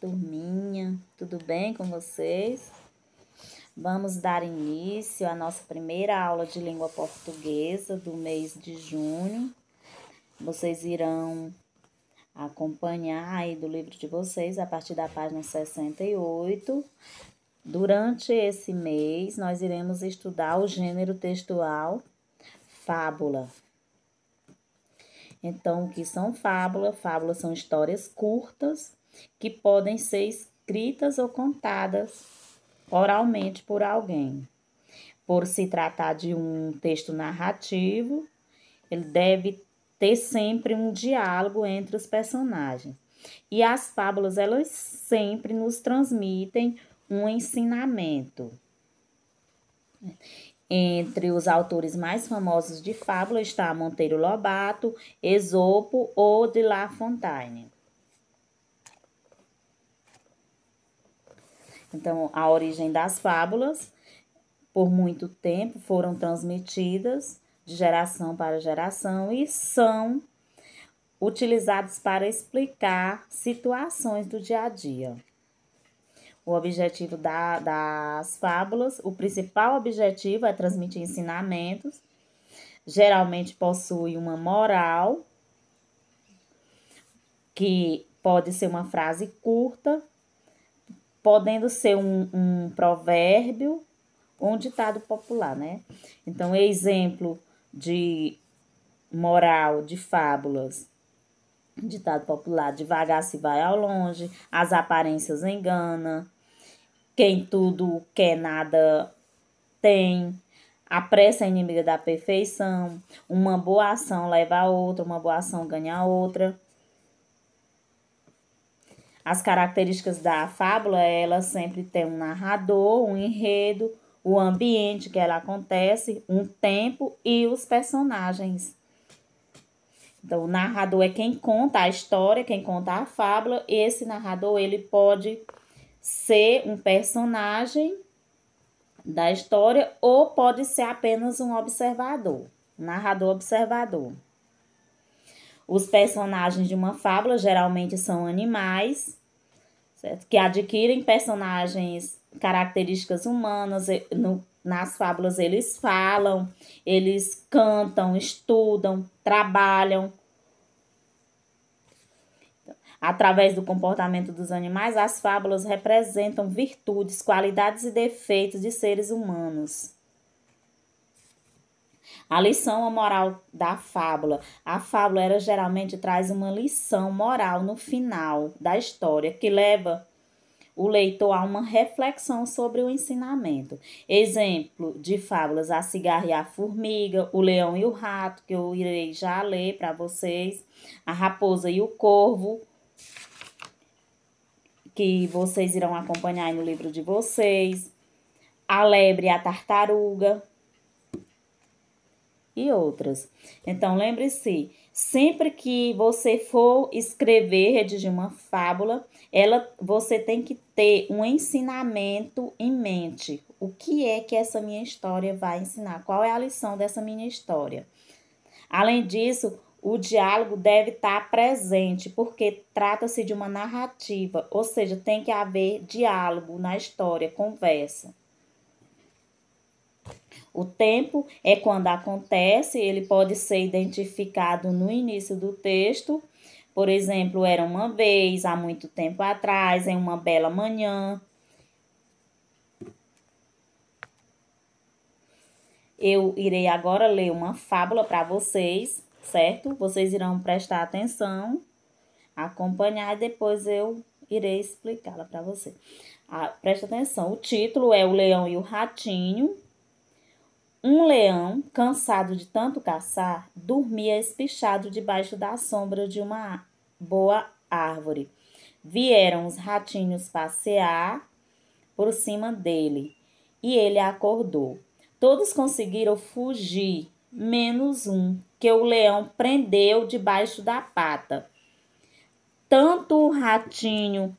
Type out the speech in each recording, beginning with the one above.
turminha, tudo bem com vocês? Vamos dar início à nossa primeira aula de língua portuguesa do mês de junho. Vocês irão acompanhar aí do livro de vocês a partir da página 68. Durante esse mês, nós iremos estudar o gênero textual fábula. Então, o que são fábulas? Fábulas são histórias curtas que podem ser escritas ou contadas oralmente por alguém. Por se tratar de um texto narrativo, ele deve ter sempre um diálogo entre os personagens. E as fábulas, elas sempre nos transmitem um ensinamento. Entre os autores mais famosos de fábula está Monteiro Lobato, Esopo ou de La Fontaine. Então, a origem das fábulas, por muito tempo, foram transmitidas de geração para geração e são utilizados para explicar situações do dia a dia. O objetivo da, das fábulas, o principal objetivo é transmitir ensinamentos, geralmente possui uma moral, que pode ser uma frase curta podendo ser um, um provérbio ou um ditado popular, né? Então, exemplo de moral, de fábulas, ditado popular, devagar se vai ao longe, as aparências enganam, quem tudo quer nada tem, a pressa é inimiga da perfeição, uma boa ação leva a outra, uma boa ação ganha a outra. As características da fábula, é ela sempre tem um narrador, um enredo, o ambiente que ela acontece, um tempo e os personagens. Então, o narrador é quem conta a história, quem conta a fábula. Esse narrador, ele pode ser um personagem da história ou pode ser apenas um observador, narrador observador. Os personagens de uma fábula geralmente são animais certo? que adquirem personagens, características humanas. No, nas fábulas eles falam, eles cantam, estudam, trabalham. Através do comportamento dos animais, as fábulas representam virtudes, qualidades e defeitos de seres humanos. A lição moral da fábula. A fábula era, geralmente traz uma lição moral no final da história que leva o leitor a uma reflexão sobre o ensinamento. Exemplo de fábulas: A Cigarra e a Formiga, O Leão e o Rato, que eu irei já ler para vocês, A Raposa e o Corvo, que vocês irão acompanhar no livro de vocês, A Lebre e a Tartaruga, e outras. Então, lembre-se, sempre que você for escrever, redigir uma fábula, ela, você tem que ter um ensinamento em mente. O que é que essa minha história vai ensinar? Qual é a lição dessa minha história? Além disso, o diálogo deve estar presente, porque trata-se de uma narrativa, ou seja, tem que haver diálogo na história, conversa. O tempo é quando acontece, ele pode ser identificado no início do texto. Por exemplo, era uma vez, há muito tempo atrás, em uma bela manhã. Eu irei agora ler uma fábula para vocês, certo? Vocês irão prestar atenção, acompanhar e depois eu irei explicá-la para vocês. Ah, presta atenção, o título é O Leão e o Ratinho um leão, cansado de tanto caçar, dormia espichado debaixo da sombra de uma boa árvore. Vieram os ratinhos passear por cima dele e ele acordou. Todos conseguiram fugir, menos um, que o leão prendeu debaixo da pata. Tanto o ratinho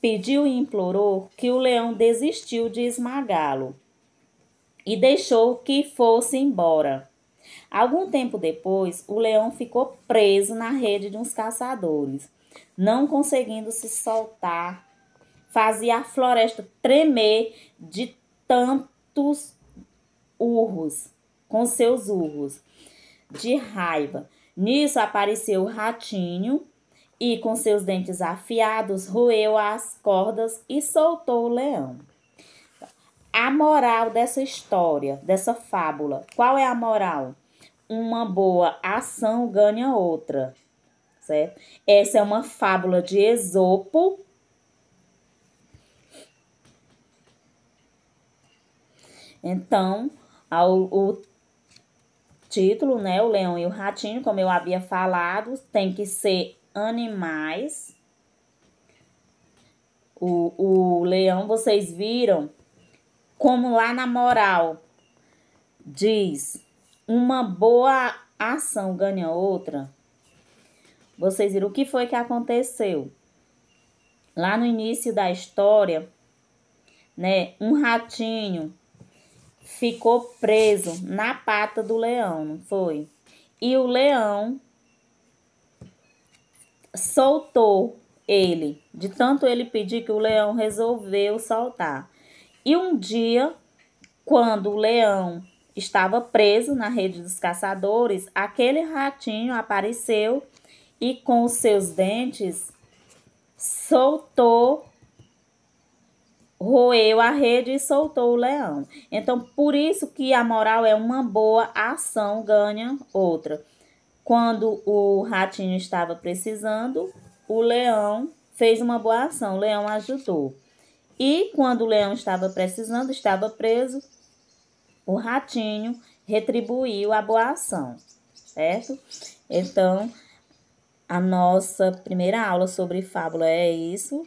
pediu e implorou que o leão desistiu de esmagá-lo e deixou que fosse embora. Algum tempo depois, o leão ficou preso na rede de uns caçadores, não conseguindo se soltar. Fazia a floresta tremer de tantos urros, com seus urros, de raiva. Nisso apareceu o ratinho e, com seus dentes afiados, roeu as cordas e soltou o leão a moral dessa história, dessa fábula, qual é a moral? Uma boa ação ganha outra, certo? Essa é uma fábula de Esopo. Então, ao, o título, né, o leão e o ratinho, como eu havia falado, tem que ser animais. O, o leão, vocês viram como lá na moral diz, uma boa ação ganha outra. Vocês viram o que foi que aconteceu? Lá no início da história, né, um ratinho ficou preso na pata do leão, não foi? E o leão soltou ele. De tanto ele pedir que o leão resolveu soltar. E um dia, quando o leão estava preso na rede dos caçadores, aquele ratinho apareceu e com os seus dentes soltou, roeu a rede e soltou o leão. Então, por isso que a moral é uma boa ação ganha outra. Quando o ratinho estava precisando, o leão fez uma boa ação, o leão ajudou. E quando o leão estava precisando, estava preso, o ratinho retribuiu a boa ação, certo? Então, a nossa primeira aula sobre fábula é isso.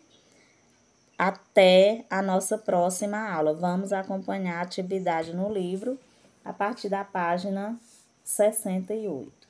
Até a nossa próxima aula. Vamos acompanhar a atividade no livro a partir da página 68.